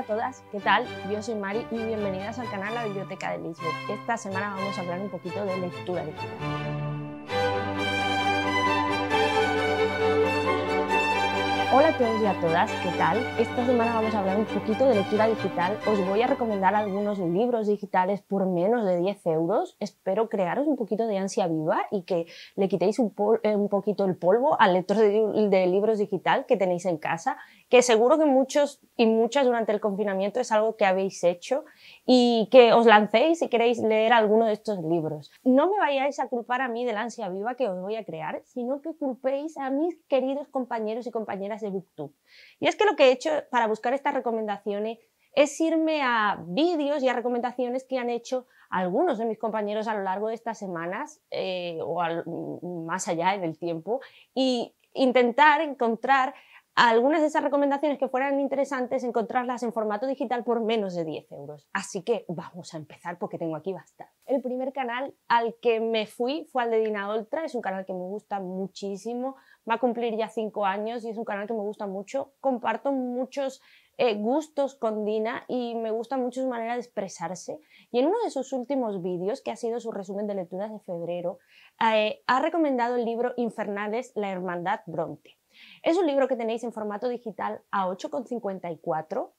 Hola a todas, ¿qué tal? Yo soy Mari y bienvenidas al canal La Biblioteca de Lisbeth. Esta semana vamos a hablar un poquito de lectura digital. Hola a todos y a todas, ¿qué tal? Esta semana vamos a hablar un poquito de lectura digital. Os voy a recomendar algunos libros digitales por menos de 10 euros. Espero crearos un poquito de ansia viva y que le quitéis eh, un, poquito el polvo al lector de, de libros digital que tenéis en casa que seguro que muchos y muchas durante el confinamiento es algo que habéis hecho y que os lancéis si queréis leer alguno de estos libros. No me vayáis a culpar a mí del ansia viva que os voy a crear, sino que culpéis a mis queridos compañeros y compañeras de BookTube. Y es que lo que he hecho para buscar estas recomendaciones es irme a vídeos y a recomendaciones que han hecho algunos de mis compañeros a lo largo de estas semanas eh, o más allá del tiempo y intentar encontrar algunas de esas recomendaciones que fueran interesantes encontrarlas en formato digital por menos de 10 euros. Así que vamos a empezar porque tengo aquí bastante. El primer canal al que me fui fue al de Dina Oltra. es un canal que me gusta muchísimo, va a cumplir ya 5 años y es un canal que me gusta mucho. Comparto muchos eh, gustos con Dina y me gusta mucho su manera de expresarse. Y en uno de sus últimos vídeos, que ha sido su resumen de lecturas de febrero, eh, ha recomendado el libro Infernales, la Hermandad Bronte. Es un libro que tenéis en formato digital a 8,54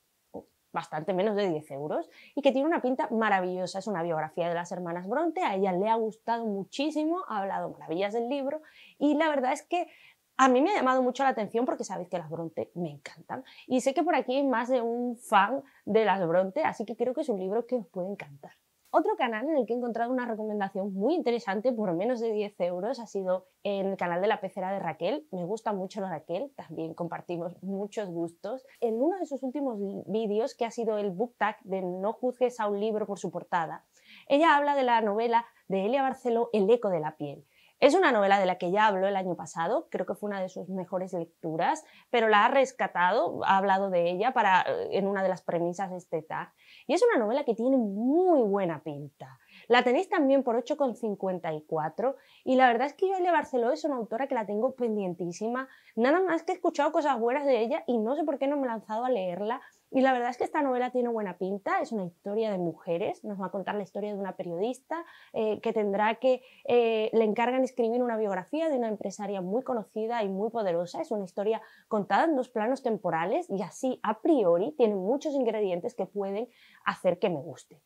bastante menos de 10 euros, y que tiene una pinta maravillosa. Es una biografía de las hermanas Bronte, a ella le ha gustado muchísimo, ha hablado maravillas del libro, y la verdad es que a mí me ha llamado mucho la atención porque sabéis que las Bronte me encantan, y sé que por aquí hay más de un fan de las Bronte, así que creo que es un libro que os puede encantar. Otro canal en el que he encontrado una recomendación muy interesante por menos de 10 euros ha sido en el canal de la pecera de Raquel. Me gusta mucho Raquel, también compartimos muchos gustos. En uno de sus últimos vídeos, que ha sido el book tag de No juzgues a un libro por su portada, ella habla de la novela de Elia Barceló, El eco de la piel. Es una novela de la que ya habló el año pasado, creo que fue una de sus mejores lecturas, pero la ha rescatado, ha hablado de ella para, eh, en una de las premisas de este tag. Y es una novela que tiene muy buena pinta. La tenéis también por 8,54 y la verdad es que yo de Barceló es una autora que la tengo pendientísima. Nada más que he escuchado cosas buenas de ella y no sé por qué no me he lanzado a leerla y la verdad es que esta novela tiene buena pinta, es una historia de mujeres, nos va a contar la historia de una periodista eh, que tendrá que, eh, le encargan escribir una biografía de una empresaria muy conocida y muy poderosa, es una historia contada en dos planos temporales y así a priori tiene muchos ingredientes que pueden hacer que me guste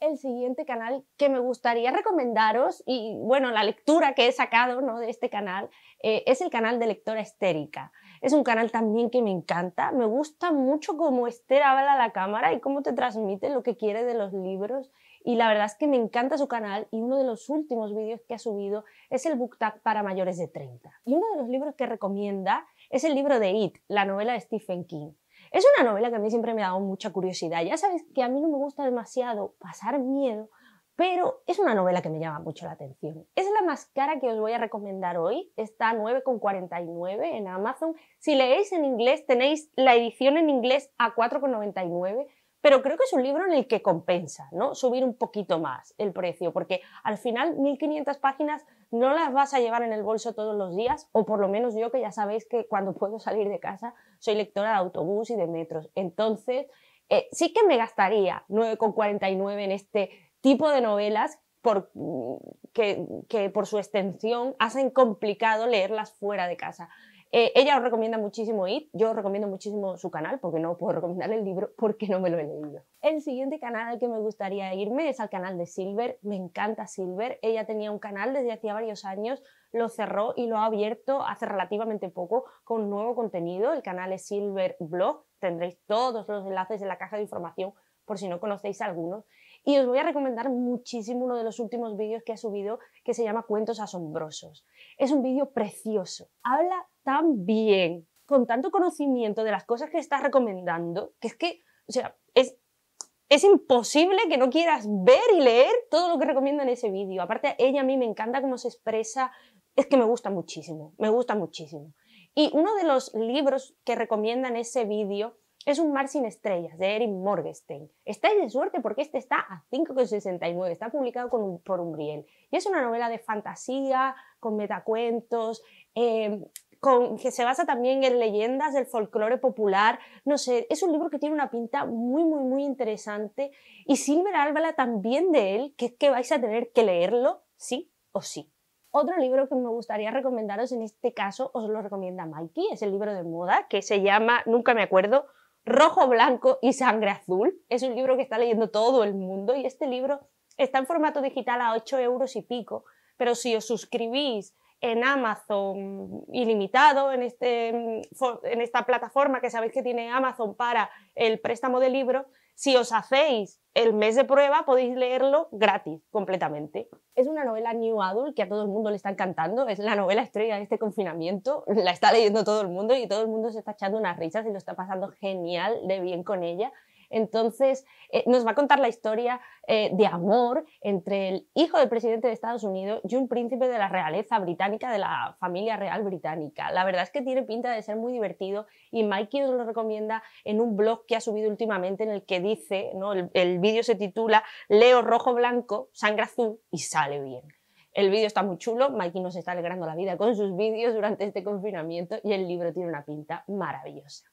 el siguiente canal que me gustaría recomendaros y bueno, la lectura que he sacado ¿no? de este canal eh, es el canal de Lectora Estérica. Es un canal también que me encanta. Me gusta mucho cómo Esther habla a la cámara y cómo te transmite lo que quiere de los libros. Y la verdad es que me encanta su canal y uno de los últimos vídeos que ha subido es el book para mayores de 30. Y uno de los libros que recomienda es el libro de It, la novela de Stephen King. Es una novela que a mí siempre me ha dado mucha curiosidad. Ya sabes que a mí no me gusta demasiado pasar miedo, pero es una novela que me llama mucho la atención. Es la más cara que os voy a recomendar hoy, está a 9,49 en Amazon. Si leéis en inglés, tenéis la edición en inglés a 4,99, pero creo que es un libro en el que compensa, ¿no? Subir un poquito más el precio, porque al final 1500 páginas no las vas a llevar en el bolso todos los días, o por lo menos yo que ya sabéis que cuando puedo salir de casa soy lectora de autobús y de metros. Entonces, eh, sí que me gastaría 9,49 en este tipo de novelas que, por su extensión hacen complicado leerlas fuera de casa. Eh, ella os recomienda muchísimo IT, yo os recomiendo muchísimo su canal, porque no puedo recomendar el libro porque no me lo he leído. El siguiente canal al que me gustaría irme es al canal de Silver, me encanta Silver, ella tenía un canal desde hacía varios años, lo cerró y lo ha abierto hace relativamente poco con nuevo contenido, el canal es Silver Blog, tendréis todos los enlaces en la caja de información por si no conocéis algunos. Y os voy a recomendar muchísimo uno de los últimos vídeos que ha subido que se llama Cuentos Asombrosos. Es un vídeo precioso, habla tan bien, con tanto conocimiento de las cosas que estás recomendando, que es que, o sea, es, es imposible que no quieras ver y leer todo lo que recomienda en ese vídeo. Aparte, ella a mí me encanta cómo se expresa, es que me gusta muchísimo, me gusta muchísimo. Y uno de los libros que recomienda en ese vídeo es un mar sin estrellas, de Erin Morgenstein. Estáis de suerte porque este está a 5,69, está publicado con, por Umbriel. Y es una novela de fantasía, con metacuentos, eh, que se basa también en leyendas del folclore popular. No sé, es un libro que tiene una pinta muy, muy, muy interesante. Y Silver Álvala también de él, que es que vais a tener que leerlo, sí o sí. Otro libro que me gustaría recomendaros en este caso os lo recomienda Mikey, es el libro de moda que se llama, nunca me acuerdo, rojo, blanco y sangre azul. Es un libro que está leyendo todo el mundo y este libro está en formato digital a 8 euros y pico. Pero si os suscribís en Amazon ilimitado, este, en, esta plataforma que sabéis que tiene Amazon para el préstamo de libro, si os hacéis el mes de prueba, podéis leerlo gratis, completamente. Es una novela New Adult que a todo el mundo le está encantando, es la novela estrella de este confinamiento, la está leyendo todo el mundo y todo el mundo se está echando unas risas y lo está pasando genial de bien con ella. Entonces, eh, nos va a contar la historia eh, de amor entre el hijo del presidente de Estados Unidos y un príncipe de la realeza británica, de la familia real británica. La verdad es que tiene pinta de ser muy divertido y Mikey nos lo recomienda en un blog que ha subido últimamente en el que dice, ¿no? el, el vídeo se titula Leo rojo blanco, sangre azul y sale bien. El vídeo está muy chulo, Mikey nos está alegrando la vida con sus vídeos durante este confinamiento y el libro tiene una pinta maravillosa.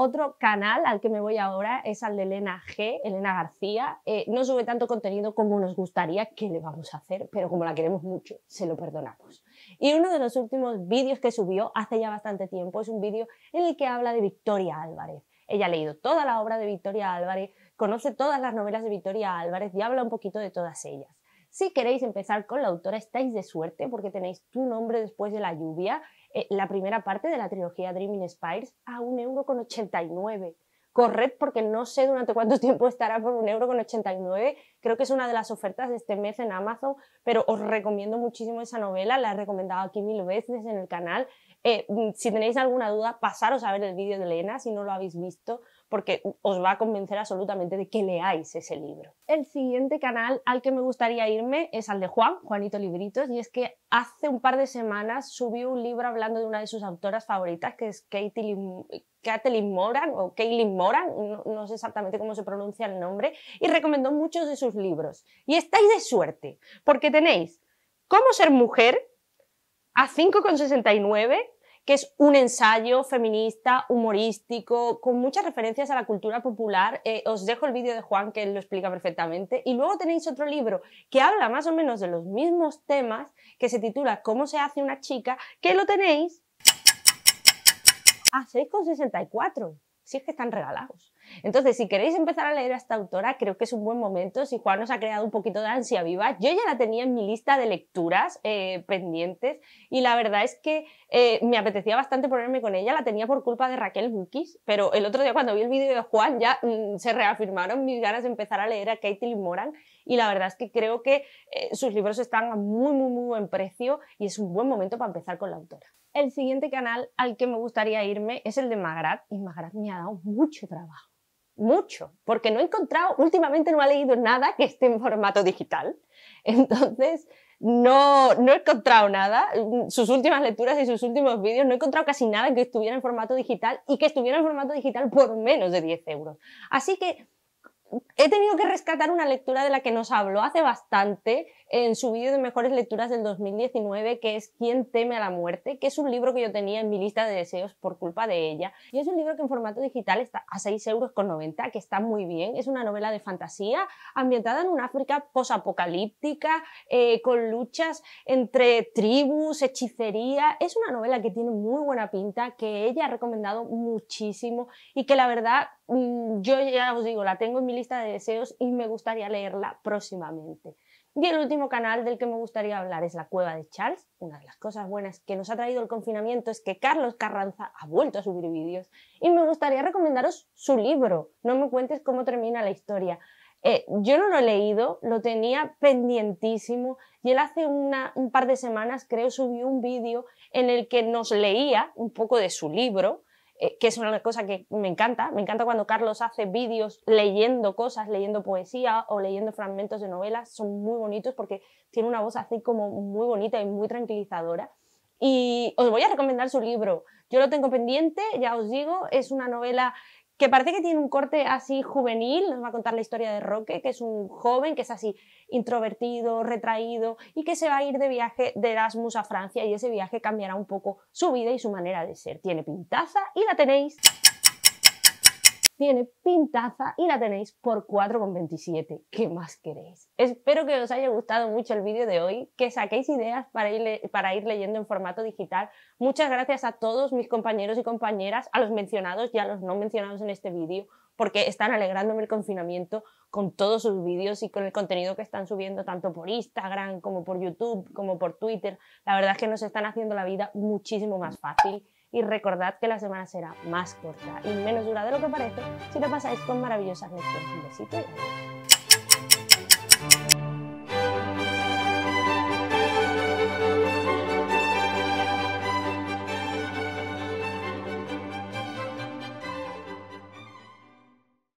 Otro canal al que me voy ahora es al de Elena G, Elena García. Eh, no sube tanto contenido como nos gustaría, que le vamos a hacer? Pero como la queremos mucho, se lo perdonamos. Y uno de los últimos vídeos que subió hace ya bastante tiempo es un vídeo en el que habla de Victoria Álvarez. Ella ha leído toda la obra de Victoria Álvarez, conoce todas las novelas de Victoria Álvarez y habla un poquito de todas ellas. Si queréis empezar con la autora, estáis de suerte porque tenéis tu nombre después de la lluvia eh, la primera parte de la trilogía Dreaming Spires a 1,89€. Corred porque no sé durante cuánto tiempo estará por 1,89€. Creo que es una de las ofertas de este mes en Amazon, pero os recomiendo muchísimo esa novela, la he recomendado aquí mil veces en el canal. Eh, mm, si tenéis alguna duda, pasaros a ver el vídeo de Elena si no lo habéis visto, porque os va a convencer absolutamente de que leáis ese libro. El siguiente canal al que me gustaría irme es al de Juan, Juanito Libritos, y es que hace un par de semanas subió un libro hablando de una de sus autoras favoritas, que es Kathleen Moran o Kaylin Moran, no, no, sé exactamente cómo se pronuncia el nombre, y recomendó muchos de sus libros. Y estáis de suerte, porque tenéis Cómo ser mujer a 5,69 que es un ensayo feminista, humorístico, con muchas referencias a la cultura popular. Eh, os dejo el vídeo de Juan que lo explica perfectamente. Y luego tenéis otro libro que habla más o menos de los mismos temas, que se titula ¿Cómo se hace una chica? que lo tenéis a 6,64 si es que están regalados. Entonces, si queréis empezar a leer a esta autora, creo que es un buen momento. Si Juan nos ha creado un poquito de ansia viva, yo ya la tenía en mi lista de lecturas eh, pendientes y la verdad es que eh, me apetecía bastante ponerme con ella. La tenía por culpa de Raquel Bukis, pero el otro día cuando vi el vídeo de Juan ya mm, se reafirmaron mis ganas de empezar a leer a Caitlin Moran y la verdad es que creo que eh, sus libros están a muy, muy, muy buen precio y es un buen momento para empezar con la autora el siguiente canal al que me gustaría irme es el de Magrat y Magrat me ha dado mucho trabajo, mucho, porque no he encontrado, últimamente no ha leído nada que esté en formato digital, entonces no, no he encontrado nada, sus últimas lecturas y sus últimos vídeos, no he encontrado casi nada que estuviera en formato digital y que estuviera en formato digital por menos de 10 euros. Así que he tenido que rescatar una lectura de la que nos habló hace bastante en su vídeo de mejores lecturas del 2019, que es ¿Quién teme a la muerte?, que es un libro que yo tenía en mi lista de deseos por culpa de ella. Y es un libro que en formato digital está a 6,90 euros, que está muy bien. Es una novela de fantasía ambientada en un África posapocalíptica, eh, con luchas entre tribus, hechicería. Es una novela que tiene muy buena pinta, que ella ha recomendado muchísimo y que la verdad Mm, yo ya os digo, la tengo en mi lista de deseos y me gustaría leerla próximamente. Y el último canal del que me gustaría hablar es La Cueva de Charles. Una de las cosas buenas que nos ha traído el confinamiento es que Carlos Carranza ha vuelto a subir vídeos y me gustaría recomendaros su libro. No me cuentes cómo termina la historia. Eh, yo no lo he leído, lo tenía pendientísimo y él hace un par de semanas creo subió un vídeo en el que nos leía un poco de su libro eh, que es una cosa que me encanta. Me encanta cuando Carlos hace vídeos leyendo cosas, leyendo poesía o leyendo fragmentos de novelas. Son muy bonitos porque tiene una voz así como muy bonita y muy tranquilizadora. Y os voy a recomendar su libro. Yo lo tengo pendiente, ya os digo, es una novela que parece que tiene un corte así juvenil, nos va a contar la historia de Roque, que es un joven que es así introvertido, retraído y que se va a ir de viaje de Erasmus a Francia y ese viaje cambiará un poco su vida y su manera de ser. Tiene pintaza y la tenéis tiene pintaza y la tenéis por 4,27. ¿Qué más queréis? Espero que os haya gustado mucho el vídeo de hoy, que saquéis ideas para ir, para ir leyendo en formato digital. Muchas gracias a todos mis compañeros y compañeras, a los mencionados y a los no mencionados en este vídeo, porque están alegrándome el confinamiento con todos sus vídeos y con el contenido que están subiendo tanto por Instagram como por YouTube, como por Twitter. La verdad es que nos están haciendo la vida muchísimo más fácil. Y recordad que la semana será más corta y menos dura de lo que parece si lo pasáis con maravillosas lecturas. de besito